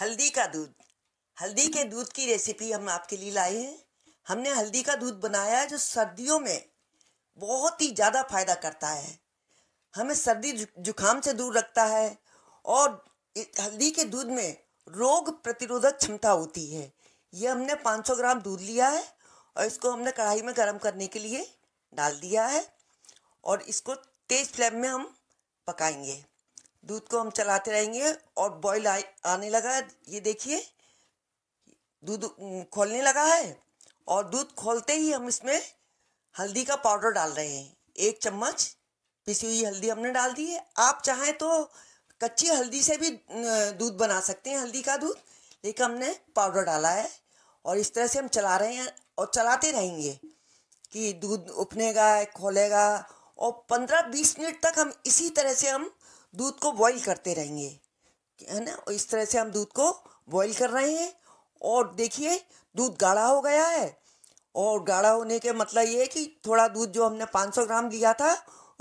हल्दी का दूध हल्दी के दूध की रेसिपी हम आपके लिए लाए हैं हमने हल्दी का दूध बनाया है जो सर्दियों में बहुत ही ज़्यादा फायदा करता है हमें सर्दी जुकाम से दूर रखता है और हल्दी के दूध में रोग प्रतिरोधक क्षमता होती है ये हमने 500 ग्राम दूध लिया है और इसको हमने कढ़ाई में गर्म करने के लिए डाल दिया है और इसको तेज़ फ्लेम में हम पकाएंगे दूध को हम चलाते रहेंगे और बॉईल आने लगा है ये देखिए दूध खोलने लगा है और दूध खोलते ही हम इसमें हल्दी का पाउडर डाल रहे हैं एक चम्मच पिसी हुई हल्दी हमने डाल दी है आप चाहें तो कच्ची हल्दी से भी दूध बना सकते हैं हल्दी का दूध लेकिन हमने पाउडर डाला है और इस तरह से हम चला रहे हैं और चलाते रहेंगे कि दूध उपनेगा खोलेगा और पंद्रह बीस मिनट तक हम इसी तरह से हम दूध को बॉईल करते रहेंगे है ना इस तरह से हम दूध को बॉईल कर रहे हैं और देखिए दूध गाढ़ा हो गया है और गाढ़ा होने के मतलब ये है कि थोड़ा दूध जो हमने 500 ग्राम लिया था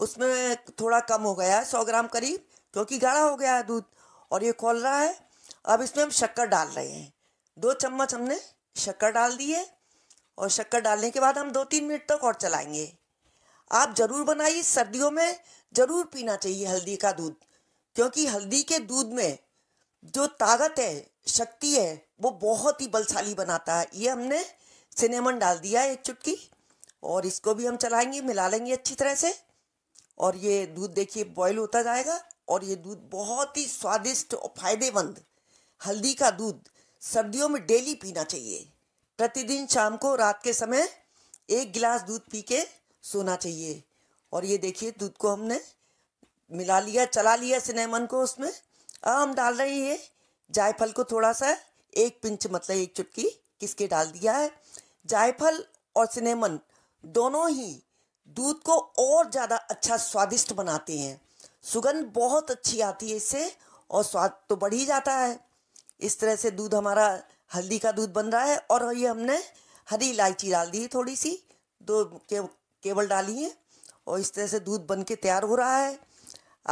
उसमें थोड़ा कम हो गया है सौ ग्राम करीब क्योंकि गाढ़ा हो गया है दूध और ये खोल रहा है अब इसमें हम शक्कर डाल रहे हैं दो चम्मच हमने शक्कर डाल दिए और शक्कर डालने के बाद हम दो तीन मिनट तक और चलाएंगे आप ज़रूर बनाइए सर्दियों में ज़रूर पीना चाहिए हल्दी का दूध क्योंकि हल्दी के दूध में जो ताकत है शक्ति है वो बहुत ही बलशाली बनाता है ये हमने सिनेमन डाल दिया है एक चुटकी और इसको भी हम चलाएंगे मिला लेंगे अच्छी तरह से और ये दूध देखिए बॉयल होता जाएगा और ये दूध बहुत ही स्वादिष्ट और फायदेमंद हल्दी का दूध सर्दियों में डेली पीना चाहिए प्रतिदिन शाम को रात के समय एक गिलास दूध पी के सोना चाहिए और ये देखिए दूध को हमने मिला लिया चला लिया सिनेमन को उसमें अब हम डाल रहे हैं ये जायफल को थोड़ा सा एक पिंच मतलब एक चुटकी किसके डाल दिया है जायफल और सिनेमन दोनों ही दूध को और ज़्यादा अच्छा स्वादिष्ट बनाते हैं सुगंध बहुत अच्छी आती है इससे और स्वाद तो बढ़ ही जाता है इस तरह से दूध हमारा हल्दी का दूध बन रहा है और ये हमने हरी इलायची डाल दी थोड़ी सी दो के केबल डाली है और इस तरह से दूध बन के तैयार हो रहा है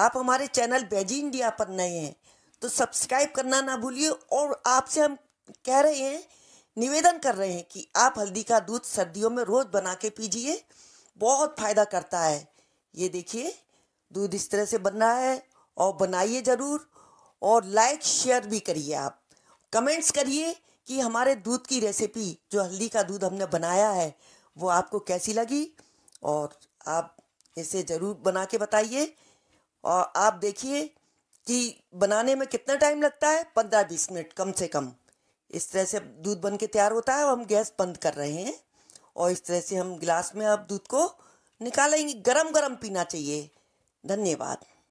आप हमारे चैनल बेजी इंडिया पर नए हैं तो सब्सक्राइब करना ना भूलिए और आपसे हम कह रहे हैं निवेदन कर रहे हैं कि आप हल्दी का दूध सर्दियों में रोज़ बना के पीजिए बहुत फ़ायदा करता है ये देखिए दूध इस तरह से बन रहा है और बनाइए ज़रूर और लाइक शेयर भी करिए आप कमेंट्स करिए कि हमारे दूध की रेसिपी जो हल्दी का दूध हमने बनाया है वो आपको कैसी लगी और आप इसे ज़रूर बना के बताइए और आप देखिए कि बनाने में कितना टाइम लगता है पंद्रह बीस मिनट कम से कम इस तरह से दूध बन के तैयार होता है और हम गैस बंद कर रहे हैं और इस तरह से हम गिलास में अब दूध को निकालेंगे गरम गरम पीना चाहिए धन्यवाद